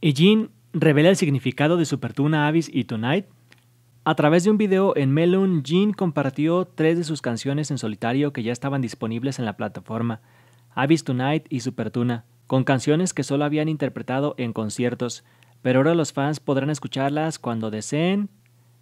¿Y Jean revela el significado de Supertuna Abyss y Tonight. A través de un video en Melon, Jin compartió tres de sus canciones en solitario que ya estaban disponibles en la plataforma, Abyss, Tonight y Supertuna, con canciones que solo habían interpretado en conciertos, pero ahora los fans podrán escucharlas cuando deseen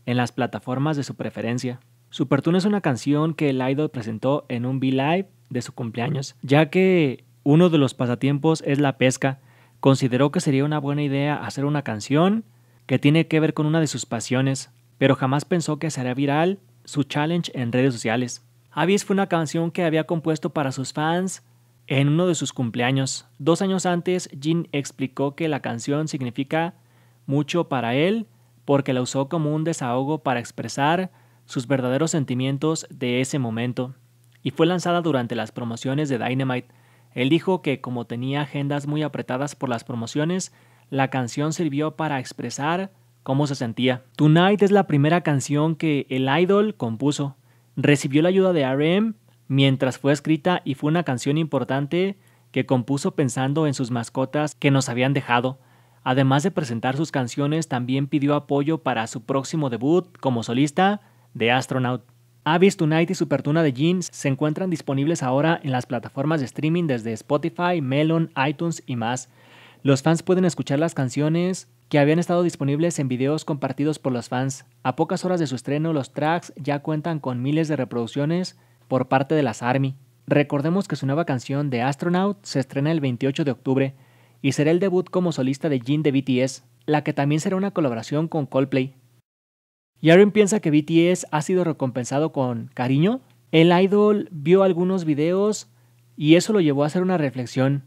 en las plataformas de su preferencia. Supertuna es una canción que el idol presentó en un V-Live de su cumpleaños, ya que uno de los pasatiempos es la pesca, consideró que sería una buena idea hacer una canción que tiene que ver con una de sus pasiones, pero jamás pensó que sería viral su challenge en redes sociales. Abyss fue una canción que había compuesto para sus fans en uno de sus cumpleaños. Dos años antes, Jin explicó que la canción significa mucho para él porque la usó como un desahogo para expresar sus verdaderos sentimientos de ese momento y fue lanzada durante las promociones de Dynamite. Él dijo que como tenía agendas muy apretadas por las promociones, la canción sirvió para expresar cómo se sentía. Tonight es la primera canción que el idol compuso. Recibió la ayuda de RM mientras fue escrita y fue una canción importante que compuso pensando en sus mascotas que nos habían dejado. Además de presentar sus canciones, también pidió apoyo para su próximo debut como solista de Astronaut. Abyss Tonight y Supertuna de Jeans se encuentran disponibles ahora en las plataformas de streaming desde Spotify, Melon, iTunes y más. Los fans pueden escuchar las canciones que habían estado disponibles en videos compartidos por los fans. A pocas horas de su estreno, los tracks ya cuentan con miles de reproducciones por parte de las ARMY. Recordemos que su nueva canción, The Astronaut, se estrena el 28 de octubre y será el debut como solista de Jin de BTS, la que también será una colaboración con Coldplay. ¿Yaron piensa que BTS ha sido recompensado con cariño. El idol vio algunos videos y eso lo llevó a hacer una reflexión.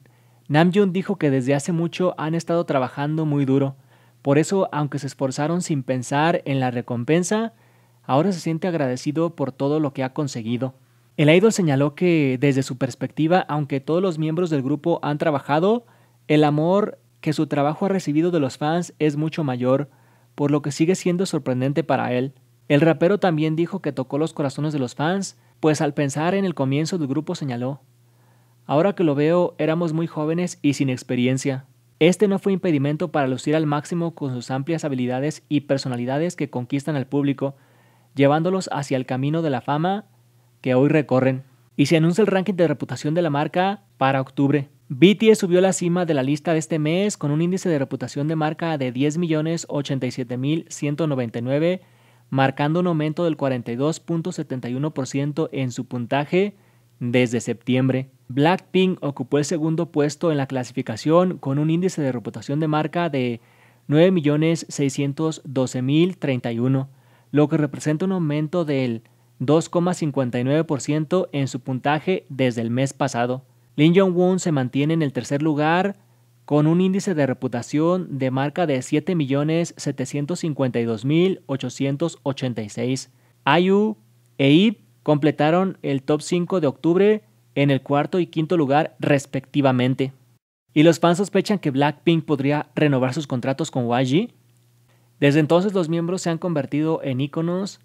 Namjoon dijo que desde hace mucho han estado trabajando muy duro. Por eso, aunque se esforzaron sin pensar en la recompensa, ahora se siente agradecido por todo lo que ha conseguido. El idol señaló que desde su perspectiva, aunque todos los miembros del grupo han trabajado, el amor que su trabajo ha recibido de los fans es mucho mayor por lo que sigue siendo sorprendente para él. El rapero también dijo que tocó los corazones de los fans, pues al pensar en el comienzo del grupo señaló, Ahora que lo veo, éramos muy jóvenes y sin experiencia. Este no fue impedimento para lucir al máximo con sus amplias habilidades y personalidades que conquistan al público, llevándolos hacia el camino de la fama que hoy recorren. Y se anuncia el ranking de reputación de la marca para octubre. BTS e subió a la cima de la lista de este mes con un índice de reputación de marca de 10.087.199, marcando un aumento del 42.71% en su puntaje desde septiembre. Blackpink ocupó el segundo puesto en la clasificación con un índice de reputación de marca de 9.612.031, lo que representa un aumento del 2,59% en su puntaje desde el mes pasado. Lin Jong-un se mantiene en el tercer lugar con un índice de reputación de marca de 7.752.886. Ayu e Ip completaron el top 5 de octubre en el cuarto y quinto lugar respectivamente. Y los fans sospechan que Blackpink podría renovar sus contratos con YG. Desde entonces los miembros se han convertido en íconos,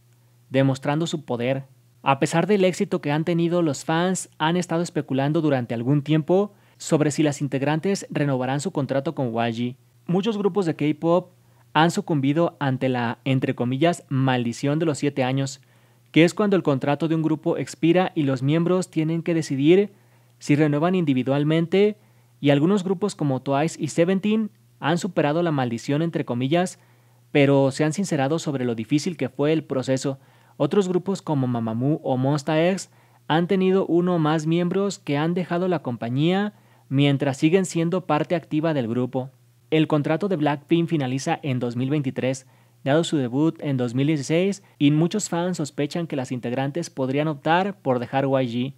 demostrando su poder, a pesar del éxito que han tenido, los fans han estado especulando durante algún tiempo sobre si las integrantes renovarán su contrato con YG. Muchos grupos de K-pop han sucumbido ante la, entre comillas, maldición de los 7 años, que es cuando el contrato de un grupo expira y los miembros tienen que decidir si renuevan individualmente, y algunos grupos como Twice y Seventeen han superado la maldición, entre comillas, pero se han sincerado sobre lo difícil que fue el proceso otros grupos como Mamamoo o Monsta X han tenido uno o más miembros que han dejado la compañía mientras siguen siendo parte activa del grupo. El contrato de Blackpink finaliza en 2023, dado su debut en 2016, y muchos fans sospechan que las integrantes podrían optar por dejar YG.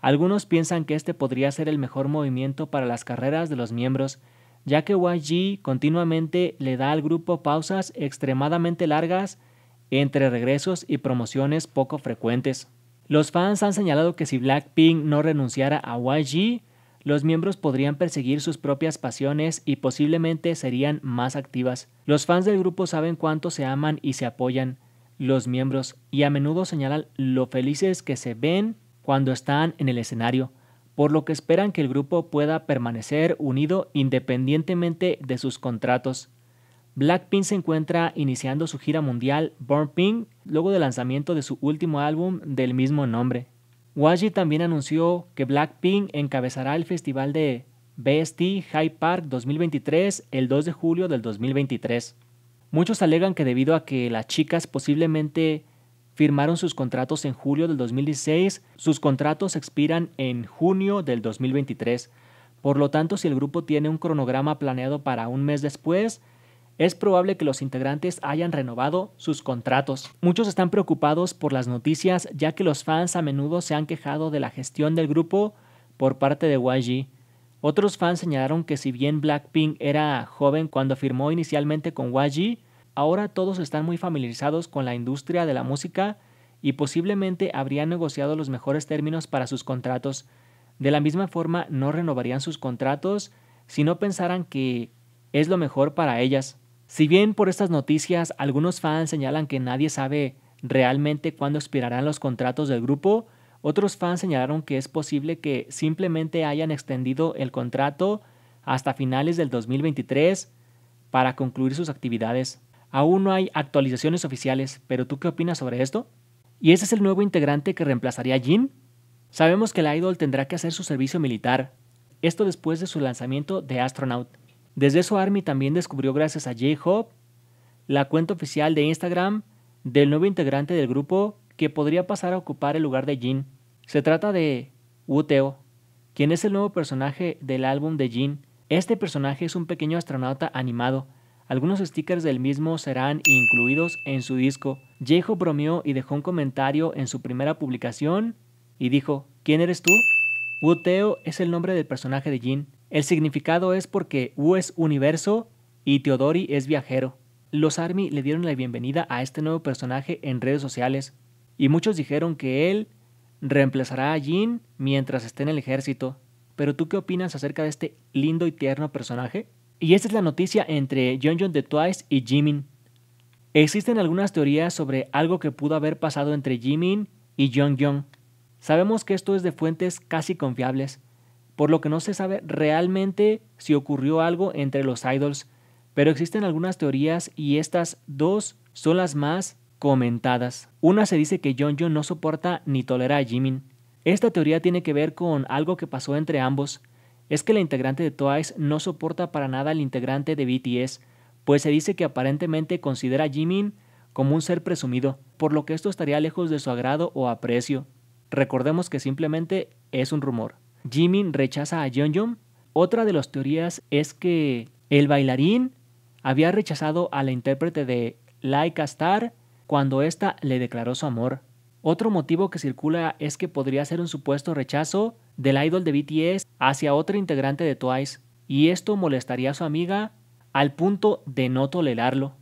Algunos piensan que este podría ser el mejor movimiento para las carreras de los miembros, ya que YG continuamente le da al grupo pausas extremadamente largas entre regresos y promociones poco frecuentes. Los fans han señalado que si Blackpink no renunciara a YG, los miembros podrían perseguir sus propias pasiones y posiblemente serían más activas. Los fans del grupo saben cuánto se aman y se apoyan los miembros y a menudo señalan lo felices que se ven cuando están en el escenario, por lo que esperan que el grupo pueda permanecer unido independientemente de sus contratos. Blackpink se encuentra iniciando su gira mundial Born Pink luego del lanzamiento de su último álbum del mismo nombre. Waji también anunció que Blackpink encabezará el festival de BST Hyde Park 2023 el 2 de julio del 2023. Muchos alegan que debido a que las chicas posiblemente firmaron sus contratos en julio del 2016, sus contratos expiran en junio del 2023. Por lo tanto, si el grupo tiene un cronograma planeado para un mes después, es probable que los integrantes hayan renovado sus contratos. Muchos están preocupados por las noticias ya que los fans a menudo se han quejado de la gestión del grupo por parte de YG. Otros fans señalaron que si bien Blackpink era joven cuando firmó inicialmente con YG, ahora todos están muy familiarizados con la industria de la música y posiblemente habrían negociado los mejores términos para sus contratos. De la misma forma, no renovarían sus contratos si no pensaran que es lo mejor para ellas. Si bien por estas noticias algunos fans señalan que nadie sabe realmente cuándo expirarán los contratos del grupo, otros fans señalaron que es posible que simplemente hayan extendido el contrato hasta finales del 2023 para concluir sus actividades. Aún no hay actualizaciones oficiales, pero ¿tú qué opinas sobre esto? ¿Y ese es el nuevo integrante que reemplazaría a Jin? Sabemos que la Idol tendrá que hacer su servicio militar, esto después de su lanzamiento de Astronaut. Desde eso Army también descubrió gracias a J-Hop la cuenta oficial de Instagram del nuevo integrante del grupo que podría pasar a ocupar el lugar de Jin. Se trata de Wuteo, quien es el nuevo personaje del álbum de Jin. Este personaje es un pequeño astronauta animado. Algunos stickers del mismo serán incluidos en su disco. Jeho bromeó y dejó un comentario en su primera publicación y dijo, ¿Quién eres tú? Wuteo es el nombre del personaje de Jin. El significado es porque U es universo y Teodori es viajero. Los ARMY le dieron la bienvenida a este nuevo personaje en redes sociales y muchos dijeron que él reemplazará a Jin mientras esté en el ejército. Pero tú qué opinas acerca de este lindo y tierno personaje? Y esta es la noticia entre John de Twice y Jimin. Existen algunas teorías sobre algo que pudo haber pasado entre Jimin y Jung Sabemos que esto es de fuentes casi confiables, por lo que no se sabe realmente si ocurrió algo entre los idols, pero existen algunas teorías y estas dos son las más comentadas. Una se dice que John John no soporta ni tolera a Jimin. Esta teoría tiene que ver con algo que pasó entre ambos. Es que la integrante de Twice no soporta para nada al integrante de BTS, pues se dice que aparentemente considera a Jimin como un ser presumido, por lo que esto estaría lejos de su agrado o aprecio. Recordemos que simplemente es un rumor. Jimin rechaza a Yeonjun. Otra de las teorías es que el bailarín había rechazado a la intérprete de Laika Star cuando ésta le declaró su amor. Otro motivo que circula es que podría ser un supuesto rechazo del idol de BTS hacia otra integrante de Twice, y esto molestaría a su amiga al punto de no tolerarlo.